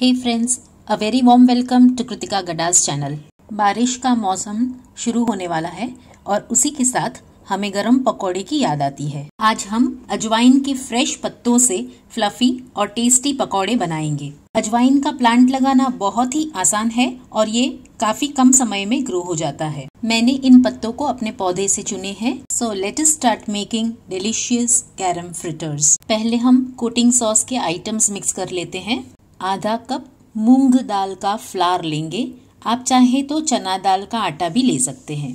hey friends a very warm welcome to Kritika गडाज channel बारिश का मौसम शुरू होने वाला है और उसी के साथ हमें गरम पकौड़े की याद आती है आज हम अजवाइन के फ्रेश पत्तों से फ्लफी और टेस्टी पकौड़े बनाएंगे अजवाइन का प्लांट लगाना बहुत ही आसान है और ये काफी कम समय में ग्रो हो जाता है मैंने इन पत्तों को अपने पौधे से चुने हैं so let start making delicious carom fritters पहले हम कोटिंग सॉस के आइटम्स मिक्स कर लेते हैं आधा कप मूंग दाल का फ्लार लेंगे आप चाहे तो चना दाल का आटा भी ले सकते हैं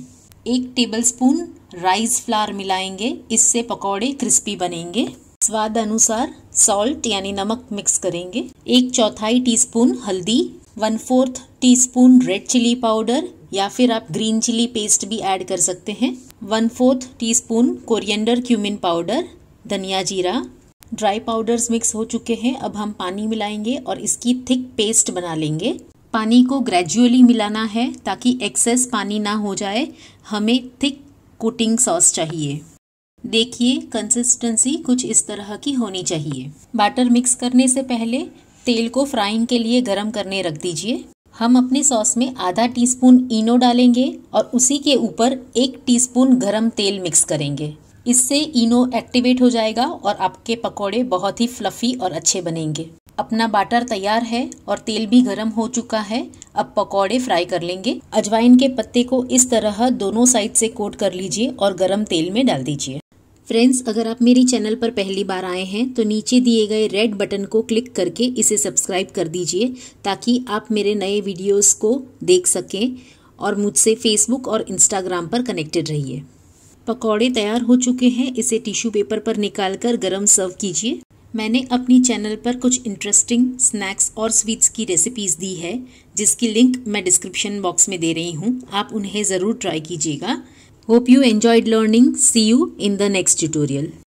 एक टेबलस्पून राइस फ्लार मिलाएंगे इससे पकौड़े क्रिस्पी बनेंगे स्वाद अनुसार सॉल्ट यानी नमक मिक्स करेंगे एक चौथाई टीस्पून हल्दी one fourth teaspoon red chilli powder या फिर आप ग्रीन चिली पेस्ट भी ऐड कर सकते हैं one fourth teaspoon coriander cumin powder धनिया जीरा ड्राई पाउडर्स मिक्स हो चुके हैं अब हम पानी मिलाएंगे और इसकी थिक पेस्ट बना लेंगे पानी को ग्रेजुअली मिलाना है ताकि एक्सेस पानी ना हो जाए हमें थिक कोटिंग सॉस चाहिए देखिए कंसिस्टेंसी कुछ इस तरह की होनी चाहिए बैटर मिक्स करने से पहले तेल को फ्राइंग के लिए गर्म करने रख दीजिए हम अपने सॉस में आधा टीस्पून इनो डालेंगे और उसी के ऊपर एक टीस्पून गरम तेल मिक्स करेंगे इससे इनो एक्टिवेट हो जाएगा और आपके पकौड़े बहुत ही फ्लफ़ी और अच्छे बनेंगे अपना बाटर तैयार है और तेल भी गर्म हो चुका है अब पकौड़े फ्राई कर लेंगे अजवाइन के पत्ते को इस तरह दोनों साइड से कोट कर लीजिए और गर्म तेल में डाल दीजिए फ्रेंड्स अगर आप मेरी चैनल पर पहली बार आए हैं तो नीचे दिए गए रेड बटन को क्लिक करके इसे सब्सक्राइब कर दीजिए ताकि आप मेरे नए वीडियोस को देख सकें और मुझसे फेसबुक और इंस्टाग्राम पर कनेक्टेड रहिए पकौड़े तैयार हो चुके हैं इसे टिश्यू पेपर पर निकालकर गरम सर्व कीजिए मैंने अपनी चैनल पर कुछ इंटरेस्टिंग स्नैक्स और स्वीट्स की रेसिपीज़ दी है जिसकी लिंक मैं डिस्क्रिप्शन बॉक्स में दे रही हूँ आप उन्हें ज़रूर ट्राई कीजिएगा hope you enjoyed learning see you in the next tutorial